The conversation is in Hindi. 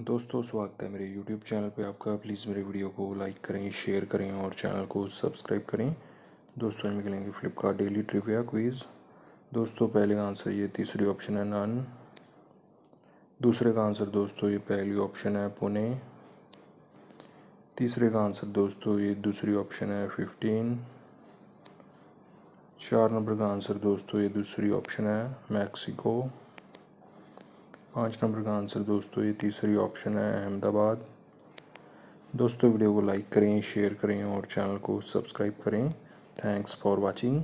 दोस्तों स्वागत है मेरे YouTube चैनल पे आपका प्लीज़ मेरे वीडियो को लाइक करें शेयर करें और चैनल को सब्सक्राइब करें दोस्तों आज निकलेंगे फ्लिपकार्ट डेली ट्रिविया क्वीज़ दोस्तों पहले का आंसर ये तीसरी ऑप्शन है नान दूसरे का आंसर दोस्तों ये पहली ऑप्शन है पुणे तीसरे का आंसर दोस्तों ये दूसरी ऑप्शन है फिफ्टीन चार नंबर का आंसर दोस्तों ये दूसरी ऑप्शन है मैक्सिको पाँच नंबर का आंसर दोस्तों ये तीसरी ऑप्शन है अहमदाबाद दोस्तों वीडियो को लाइक करें शेयर करें और चैनल को सब्सक्राइब करें थैंक्स फॉर वाचिंग